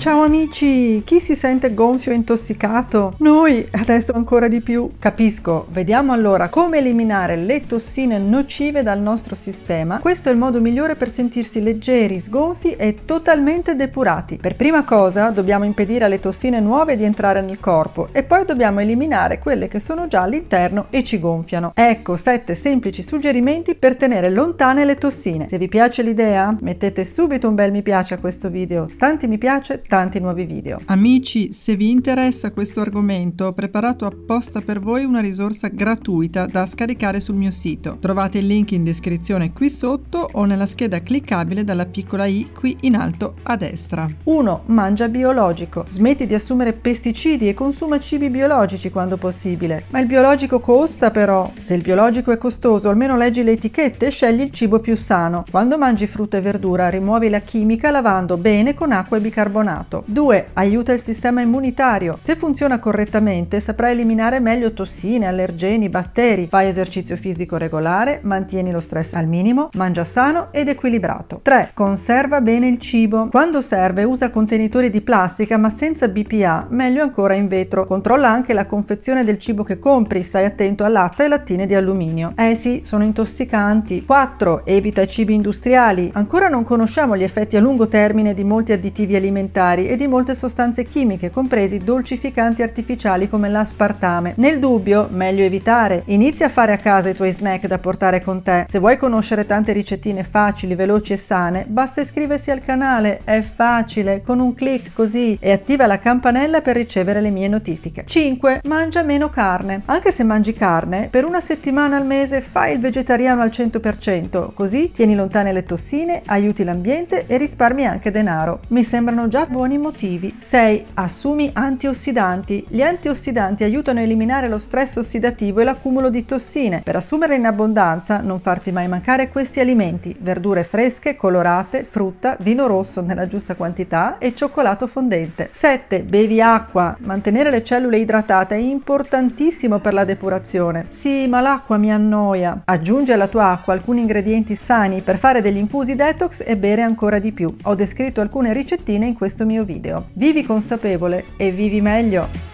Ciao amici, chi si sente gonfio e intossicato? Noi, adesso ancora di più. Capisco, vediamo allora come eliminare le tossine nocive dal nostro sistema. Questo è il modo migliore per sentirsi leggeri, sgonfi e totalmente depurati. Per prima cosa dobbiamo impedire alle tossine nuove di entrare nel corpo e poi dobbiamo eliminare quelle che sono già all'interno e ci gonfiano. Ecco 7 semplici suggerimenti per tenere lontane le tossine. Se vi piace l'idea, mettete subito un bel mi piace a questo video. Tanti mi piace, tanti nuovi video. Amici, se vi interessa questo argomento, ho preparato apposta per voi una risorsa gratuita da scaricare sul mio sito. Trovate il link in descrizione qui sotto o nella scheda cliccabile dalla piccola i qui in alto a destra. 1. Mangia biologico. Smetti di assumere pesticidi e consuma cibi biologici quando possibile. Ma il biologico costa però. Se il biologico è costoso, almeno leggi le etichette e scegli il cibo più sano. Quando mangi frutta e verdura, rimuovi la chimica lavando bene con acqua e bicarbonato eliminato. 2. Aiuta il sistema immunitario. Se funziona correttamente saprà eliminare meglio tossine, allergeni, batteri. Fai esercizio fisico regolare, mantieni lo stress al minimo, mangia sano ed equilibrato. 3. Conserva bene il cibo. Quando serve usa contenitori di plastica ma senza BPA, meglio ancora in vetro. Controlla anche la confezione del cibo che compri, stai attento a latta e lattine di alluminio. Eh sì, sono intossicanti. 4. Evita i cibi industriali. Ancora non conosciamo gli effetti a lungo termine di molti additivi alimentari alimentari e di molte sostanze chimiche, compresi dolcificanti artificiali come l'aspartame. Nel dubbio, meglio evitare. Inizia a fare a casa i tuoi snack da portare con te. Se vuoi conoscere tante ricettine facili, veloci e sane, basta iscriversi al canale, è facile, con un clic così e attiva la campanella per ricevere le mie notifiche. 5. Mangia meno carne. Anche se mangi carne, per una settimana al mese fai il vegetariano al 100%, così tieni lontane le tossine, aiuti l'ambiente e risparmi anche denaro. Mi sembrano già buone buoni motivi. 6. Assumi antiossidanti. Gli antiossidanti aiutano a eliminare lo stress ossidativo e l'accumulo di tossine. Per assumere in abbondanza, non farti mai mancare questi alimenti: verdure fresche, colorate, frutta, vino rosso nella giusta quantità e cioccolato fondente. 7. Bevi acqua. Mantenere le cellule idratate è importantissimo per la depurazione. Sì, ma l'acqua mi annoia. Aggiungi alla tua acqua alcuni ingredienti sani per fare degli infusi detox e bere ancora di più. Ho descritto alcune ricettine in questo mio video. Vivi consapevole e vivi meglio!